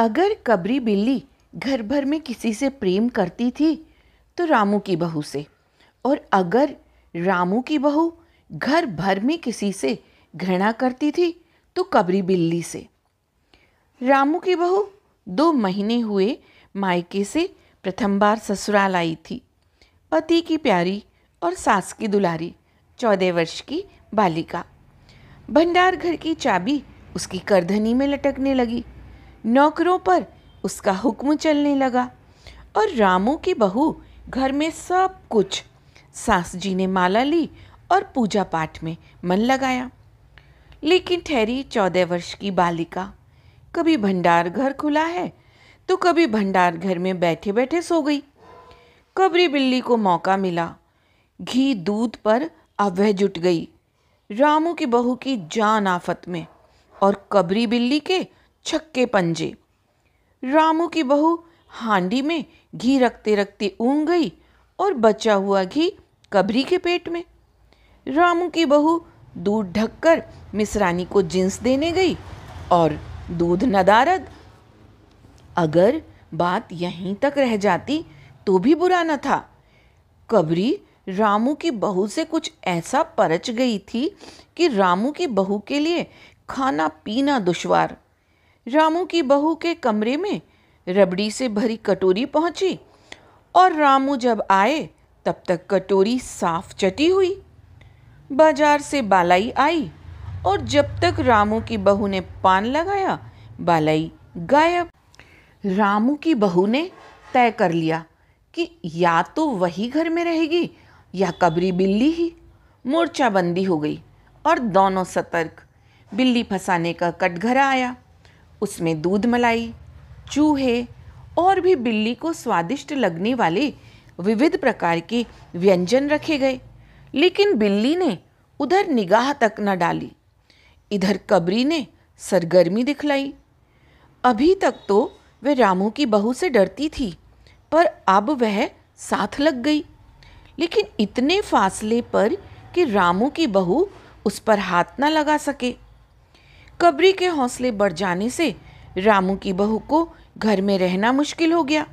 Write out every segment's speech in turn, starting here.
अगर कबरी बिल्ली घर भर में किसी से प्रेम करती थी तो रामू की बहू से और अगर रामू की बहू घर भर में किसी से घृणा करती थी तो कबरी बिल्ली से रामू की बहू दो महीने हुए मायके से प्रथम बार ससुराल आई थी पति की प्यारी और सास की दुलारी चौदह वर्ष की बालिका भंडार घर की चाबी उसकी करधनी में लटकने लगी नौकरों पर उसका हुक्म चलने लगा और रामू की बहू घर में सब कुछ सास जी ने माला ली और पूजा पाठ में मन लगाया लेकिन ठहरी चौदह वर्ष की बालिका कभी भंडार घर खुला है तो कभी भंडार घर में बैठे बैठे सो गई कबरी बिल्ली को मौका मिला घी दूध पर अवह जुट गई रामू की बहू की जान आफत में और कबरी बिल्ली के छक्के पंजे रामू की बहू हांडी में घी रखते रखते ऊँग गई और बचा हुआ घी कबरी के पेट में रामू की बहू दूध ढककर मिसरानी को जींस देने गई और दूध नदारद अगर बात यहीं तक रह जाती तो भी बुरा न था कबरी रामू की बहू से कुछ ऐसा परच गई थी कि रामू की बहू के लिए खाना पीना दुश्वार रामू की बहू के कमरे में रबड़ी से भरी कटोरी पहुंची और रामू जब आए तब तक कटोरी साफ चटी हुई बाजार से बालाई आई और जब तक रामू की बहू ने पान लगाया बालाई गायब रामू की बहू ने तय कर लिया कि या तो वही घर में रहेगी या कबरी बिल्ली ही मोर्चाबंदी हो गई और दोनों सतर्क बिल्ली फंसाने का कटघरा आया उसमें दूध मलाई चूहे और भी बिल्ली को स्वादिष्ट लगने वाले विविध प्रकार के व्यंजन रखे गए लेकिन बिल्ली ने उधर निगाह तक न डाली इधर कबरी ने सरगर्मी दिखलाई अभी तक तो वह रामू की बहू से डरती थी पर अब वह साथ लग गई लेकिन इतने फासले पर कि रामू की बहू उस पर हाथ न लगा सके कबरी के हौसले बढ़ जाने से रामू की बहू को घर में रहना मुश्किल हो गया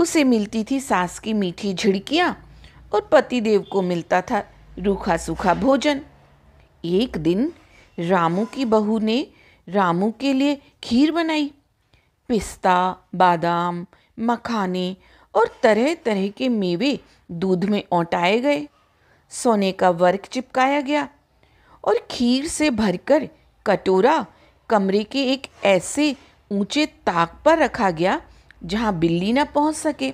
उसे मिलती थी सास की मीठी झिड़कियाँ और पतिदेव को मिलता था रूखा सूखा भोजन एक दिन रामू की बहू ने रामू के लिए खीर बनाई पिस्ता बादाम मखाने और तरह तरह के मेवे दूध में औटाए गए सोने का वर्क चिपकाया गया और खीर से भरकर कटोरा कमरे के एक ऐसे ऊंचे ताक पर रखा गया जहाँ बिल्ली ना पहुँच सके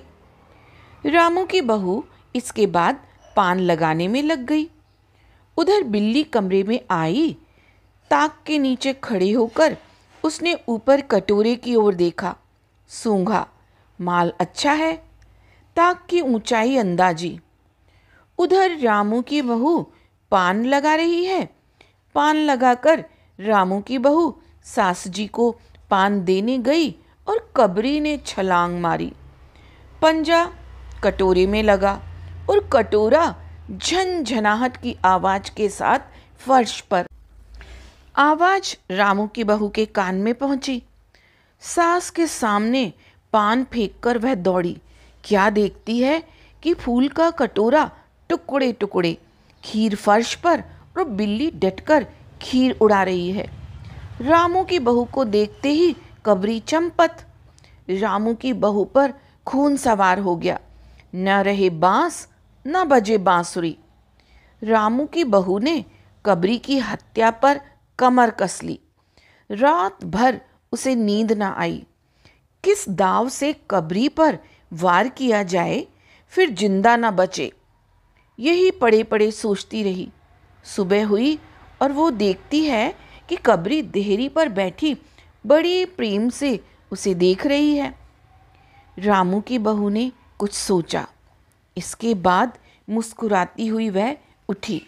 रामू की बहू इसके बाद पान लगाने में लग गई उधर बिल्ली कमरे में आई ताक के नीचे खड़े होकर उसने ऊपर कटोरे की ओर देखा सूंघा माल अच्छा है ताक की ऊंचाई अंदाजी उधर रामू की बहू पान लगा रही है पान लगाकर रामू की बहू सास जी को पान देने गई और कबरी ने छलांग मारी पंजा कटोरे में लगा और कटोरा झनझनाहट की आवाज के साथ फर्श पर आवाज रामू की बहू के कान में पहुंची सास के सामने पान फेंककर वह दौड़ी क्या देखती है कि फूल का कटोरा टुकड़े टुकड़े खीर फर्श पर और बिल्ली डटकर खीर उड़ा रही है रामू की बहू को देखते ही कबरी चंपत रामू की बहू पर खून सवार हो गया न रहे बांस न बजे बांसुरी रामू की बहू ने कबरी की हत्या पर कमर कस ली रात भर उसे नींद ना आई किस दाव से कबरी पर वार किया जाए फिर जिंदा ना बचे यही पड़े पड़े सोचती रही सुबह हुई और वो देखती है कि कबरी देहरी पर बैठी बड़ी प्रेम से उसे देख रही है रामू की बहू ने कुछ सोचा इसके बाद मुस्कुराती हुई वह उठी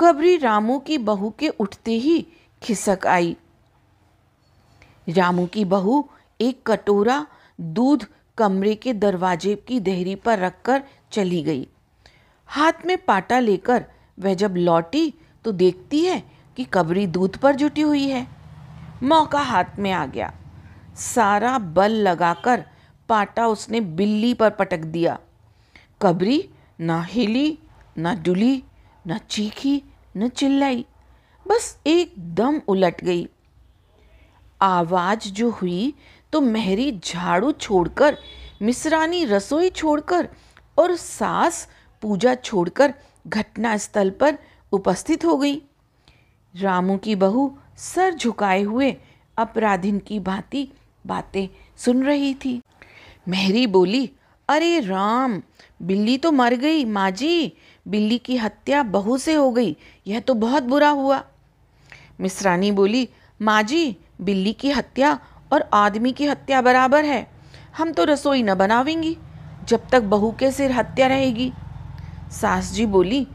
कबरी रामू की बहू के उठते ही खिसक आई रामू की बहू एक कटोरा दूध कमरे के दरवाजे की देहरी पर रखकर चली गई हाथ में पाटा लेकर वह जब लौटी तो देखती है कि कबरी दूध पर जुटी हुई है मौका हाथ में आ गया सारा बल लगाकर पाटा उसने बिल्ली पर पटक दिया कबरी ना हिली ना डुली ना चीखी न चिल्लाई बस एकदम उलट गई आवाज़ जो हुई तो मेहरी झाड़ू छोड़कर मिसरानी रसोई छोड़कर और सास पूजा छोड़कर घटनास्थल पर उपस्थित हो गई रामू की बहू सर झुकाए हुए अपराधिन की भांति बातें सुन रही थी मेहरी बोली अरे राम बिल्ली तो मर गई माँ जी बिल्ली की हत्या बहू से हो गई यह तो बहुत बुरा हुआ मिसरानी बोली माँ जी बिल्ली की हत्या और आदमी की हत्या बराबर है हम तो रसोई न बनावेंगी जब तक बहू के सिर हत्या रहेगी सास जी बोली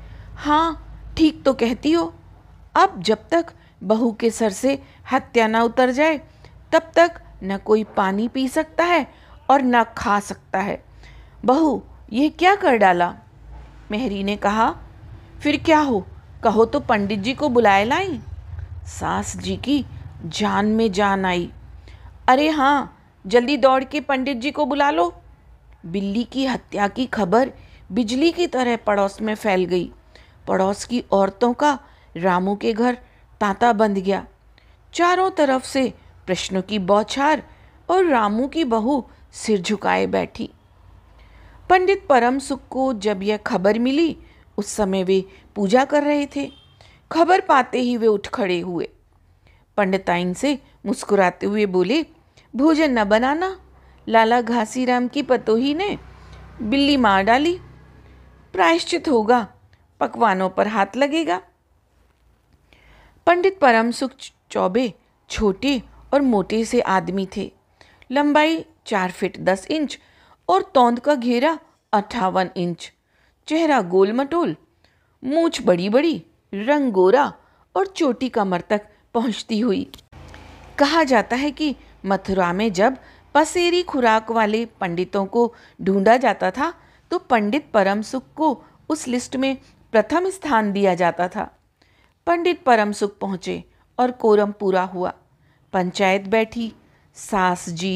हाँ ठीक तो कहती हो अब जब तक बहू के सर से हत्या ना उतर जाए तब तक न कोई पानी पी सकता है और न खा सकता है बहू यह क्या कर डाला मेहरी ने कहा फिर क्या हो कहो तो पंडित जी को बुलाए लाई सास जी की जान में जान आई अरे हाँ जल्दी दौड़ के पंडित जी को बुला लो बिल्ली की हत्या की खबर बिजली की तरह पड़ोस में फैल गई पड़ोस की औरतों का रामू के घर तांता बंध गया चारों तरफ से प्रश्नों की बौछार और रामू की बहू सिर झुकाए बैठी पंडित परम सुख को जब यह खबर मिली उस समय वे पूजा कर रहे थे खबर पाते ही वे उठ खड़े हुए पंडिताइन से मुस्कुराते हुए बोले भोजन न बनाना लाला घासीराम की पतोही ने बिल्ली मार डाली प्रायश्चित होगा पकवानों पर हाथ लगेगा पंडित परम सुख चौबे छोटे और मोटे से आदमी थे लंबाई चार फीट दस इंच और तोंद का घेरा अट्ठावन इंच चेहरा गोल मटोल मूछ बड़ी बड़ी रंग गोरा और चोटी कमर तक पहुंचती हुई कहा जाता है कि मथुरा में जब पसेरी खुराक वाले पंडितों को ढूंढा जाता था तो पंडित परम सुख को उस लिस्ट में प्रथम स्थान दिया जाता था पंडित परम सुख पहुँचे और कोरम पूरा हुआ पंचायत बैठी सास जी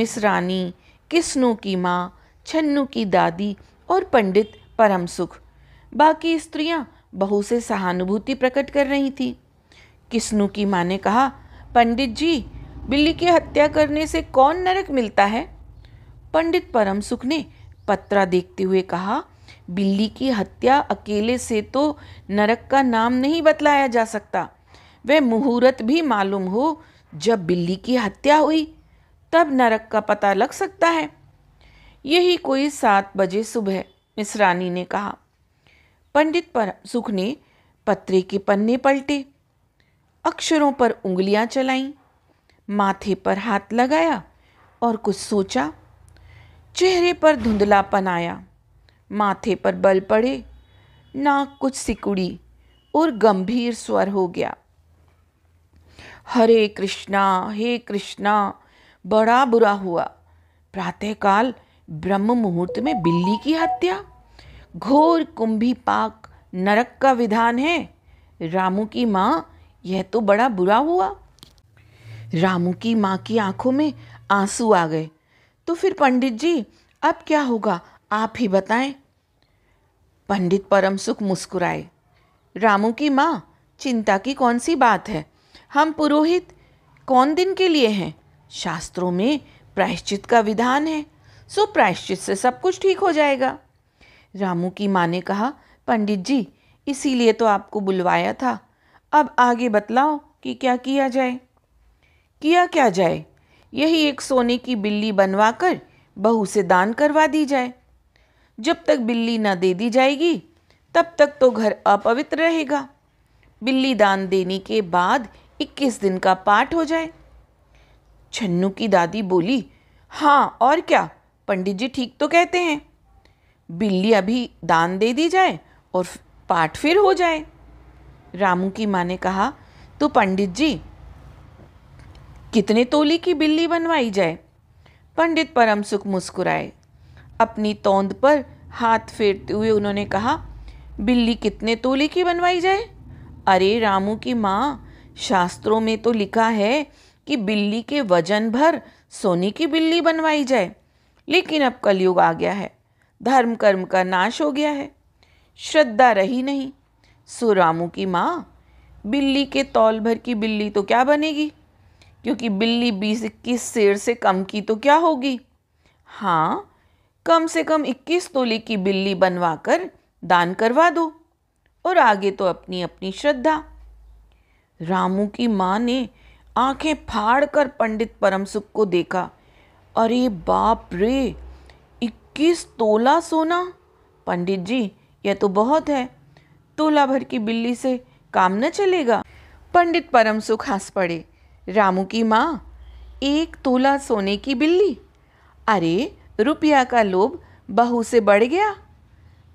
मिसरानी किस्नू की माँ छन्नू की दादी और पंडित परम सुख बाकी स्त्रियाँ बहु से सहानुभूति प्रकट कर रही थी किस्नू की माँ ने कहा पंडित जी बिल्ली की हत्या करने से कौन नरक मिलता है पंडित परम सुख ने पत्रा देखते हुए कहा बिल्ली की हत्या अकेले से तो नरक का नाम नहीं बतलाया जा सकता वह मुहूर्त भी मालूम हो जब बिल्ली की हत्या हुई तब नरक का पता लग सकता है यही कोई सात बजे सुबह मिसरानी ने कहा पंडित पर सुख ने पत्रे के पन्ने पलटे अक्षरों पर उंगलियां चलाई माथे पर हाथ लगाया और कुछ सोचा चेहरे पर धुंधलापन आया माथे पर बल पड़े नाक कुछ सिकुड़ी और गंभीर स्वर हो गया हरे कृष्णा हे कृष्णा बड़ा बुरा हुआ प्रातःकाल ब्रह्म मुहूर्त में बिल्ली की हत्या घोर कुंभी पाक नरक का विधान है रामू की माँ यह तो बड़ा बुरा हुआ रामू की माँ की आंखों में आंसू आ गए तो फिर पंडित जी अब क्या होगा आप ही बताएं पंडित परमसुख मुस्कुराए रामू की माँ चिंता की कौन सी बात है हम पुरोहित कौन दिन के लिए हैं शास्त्रों में प्रायश्चित का विधान है सो प्रायश्चित से सब कुछ ठीक हो जाएगा रामू की माँ ने कहा पंडित जी इसीलिए तो आपको बुलवाया था अब आगे बतलाओ कि क्या किया जाए किया क्या जाए यही एक सोने की बिल्ली बनवा कर बहू से दान करवा दी जाए जब तक बिल्ली ना दे दी जाएगी तब तक तो घर अपवित्र रहेगा बिल्ली दान देने के बाद इक्कीस दिन का पाठ हो जाए छन्नू की दादी बोली हाँ और क्या पंडित जी ठीक तो कहते हैं बिल्ली अभी दान दे दी जाए और पाठ फिर हो जाए रामू की माँ ने कहा तो पंडित जी कितने तोले की बिल्ली बनवाई जाए पंडित परम सुख मुस्कुराए अपनी तोंद पर हाथ फेरते हुए उन्होंने कहा बिल्ली कितने तोले की बनवाई जाए अरे रामू की माँ शास्त्रों में तो लिखा है कि बिल्ली के वजन भर सोने की बिल्ली बनवाई जाए लेकिन अब कलयुग आ गया है धर्म कर्म का नाश हो गया है श्रद्धा रही नहीं सो रामू की माँ बिल्ली के तौल भर की बिल्ली तो क्या बनेगी क्योंकि बिल्ली बीस इक्कीस शेर से कम की तो क्या होगी हाँ कम से कम 21 तोले की बिल्ली बनवाकर दान करवा दो और आगे तो अपनी अपनी श्रद्धा रामू की माँ ने आंखें फाड़ कर पंडित परमसुख को देखा अरे बाप रे इक्कीस तोला सोना पंडित जी यह तो बहुत है तोला भर की बिल्ली से काम न चलेगा पंडित परमसुख हंस पड़े रामू की माँ एक तोला सोने की बिल्ली अरे रुपया का लोभ बहू से बढ़ गया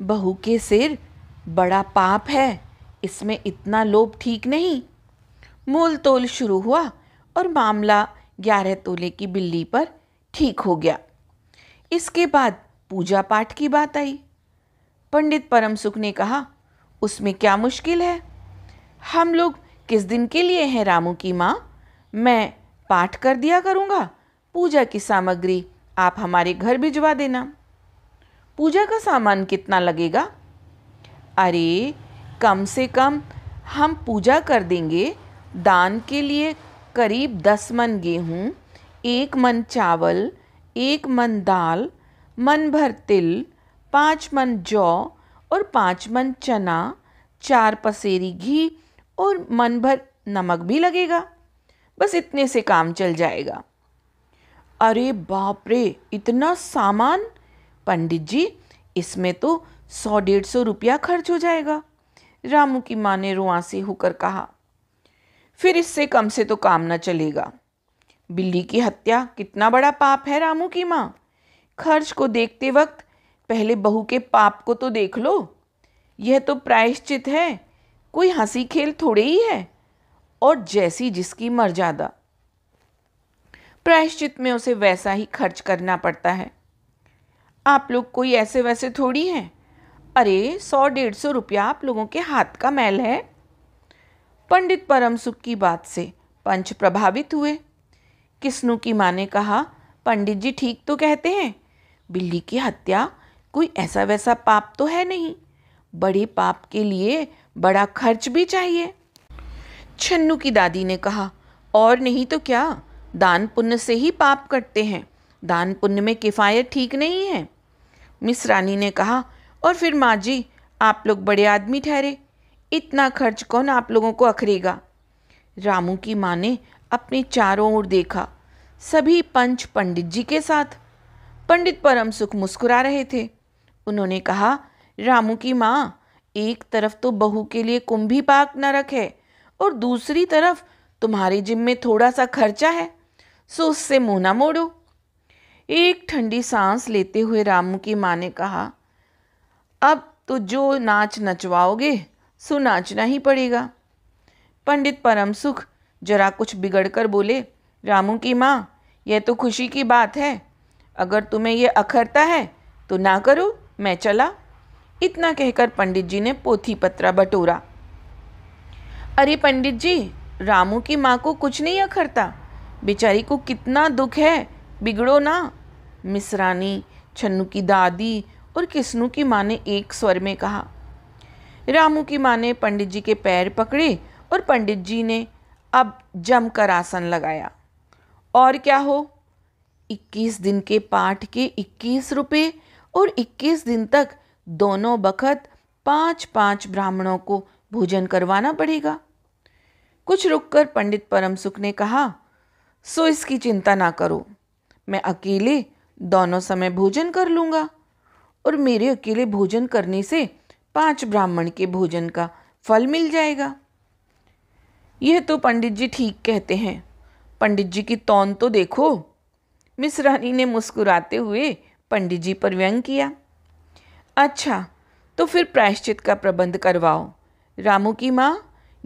बहू के सिर बड़ा पाप है इसमें इतना लोभ ठीक नहीं मोल तोल शुरू हुआ और मामला ग्यारह तोले की बिल्ली पर ठीक हो गया इसके बाद पूजा पाठ की बात आई पंडित परम सुख ने कहा उसमें क्या मुश्किल है हम लोग किस दिन के लिए हैं रामू की माँ मैं पाठ कर दिया करूँगा पूजा की सामग्री आप हमारे घर भिजवा देना पूजा का सामान कितना लगेगा अरे कम से कम हम पूजा कर देंगे दान के लिए करीब दस मन गेहूँ एक मन चावल एक मन दाल मन भर तिल पाँच मन जौ और पाँच मन चना चार पसेरी घी और मन भर नमक भी लगेगा बस इतने से काम चल जाएगा अरे बाप रे इतना सामान पंडित जी इसमें तो सौ डेढ़ सौ रुपया खर्च हो जाएगा रामू की माँ ने रुआ से होकर कहा फिर इससे कम से तो काम ना चलेगा बिल्ली की हत्या कितना बड़ा पाप है रामू की माँ खर्च को देखते वक्त पहले बहू के पाप को तो देख लो यह तो प्रायश्चित है कोई हंसी खेल थोड़े ही है और जैसी जिसकी मर्यादा प्रायश्चित में उसे वैसा ही खर्च करना पड़ता है आप लोग कोई ऐसे वैसे थोड़ी हैं अरे सौ डेढ़ सौ रुपया आप लोगों के हाथ का मैल है पंडित परम सुख की बात से पंच प्रभावित हुए किस्नु की माँ ने कहा पंडित जी ठीक तो कहते हैं बिल्ली की हत्या कोई ऐसा वैसा पाप तो है नहीं बड़े पाप के लिए बड़ा खर्च भी चाहिए छन्नू की दादी ने कहा और नहीं तो क्या दान पुण्य से ही पाप कटते हैं दान पुण्य में किफ़ायत ठीक नहीं है मिस रानी ने कहा और फिर माँ जी आप लोग बड़े आदमी ठहरे इतना खर्च कौन आप लोगों को अखरेगा रामू की माँ ने अपने चारों ओर देखा सभी पंच पंडित जी के साथ पंडित परम सुख मुस्कुरा रहे थे उन्होंने कहा रामू की माँ एक तरफ तो बहू के लिए कुंभी पाक न रखे और दूसरी तरफ तुम्हारे जिम में थोड़ा सा खर्चा है सो उससे मुँह ना मोड़ो एक ठंडी सांस लेते हुए रामू की माँ ने कहा अब तो जो नाच नचवाओगे सो नाचना ही पड़ेगा पंडित परम सुख जरा कुछ बिगड़ कर बोले रामू की माँ यह तो खुशी की बात है अगर तुम्हें यह अखरता है तो ना करो मैं चला इतना कहकर पंडित जी ने पोथी पत्रा बटोरा अरे पंडित जी रामू की माँ को कुछ नहीं अखरता बेचारी को कितना दुख है बिगड़ो ना मिसरानी छन्नू की दादी और किस्नू की माँ ने एक स्वर में कहा रामू की माँ ने पंडित जी के पैर पकड़े और पंडित जी ने अब जमकर आसन लगाया और क्या हो 21 दिन के पाठ के 21 रुपए और 21 दिन तक दोनों बखत पांच पांच ब्राह्मणों को भोजन करवाना पड़ेगा कुछ रुककर पंडित परमसुख ने कहा सो इसकी चिंता ना करो मैं अकेले दोनों समय भोजन कर लूँगा और मेरे अकेले भोजन करने से पांच ब्राह्मण के भोजन का फल मिल जाएगा यह तो पंडित जी ठीक कहते हैं पंडित जी की तौन तो देखो मिस रानी ने मुस्कुराते हुए पंडित जी पर व्यंग किया अच्छा तो फिर प्रायश्चित का प्रबंध करवाओ रामू की माँ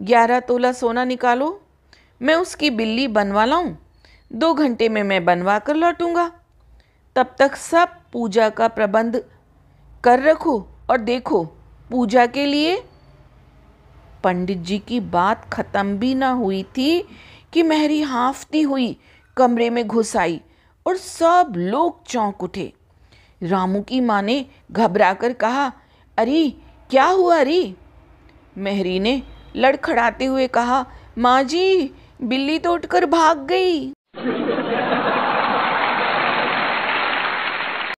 ग्यारह तोला सोना निकालो मैं उसकी बिल्ली बनवा लाऊं दो घंटे में मैं बनवा कर लौटूंगा तब तक सब पूजा का प्रबंध कर रखो और देखो पूजा के लिए पंडित जी की बात ख़त्म भी ना हुई थी कि मेहरी हाफती हुई कमरे में घुस आई और सब लोग चौंक उठे रामू की माँ ने घबरा कर कहा अरे क्या हुआ अरे मेहरी ने लड़खड़ाते हुए कहा माँ जी बिल्ली तो उठकर भाग गई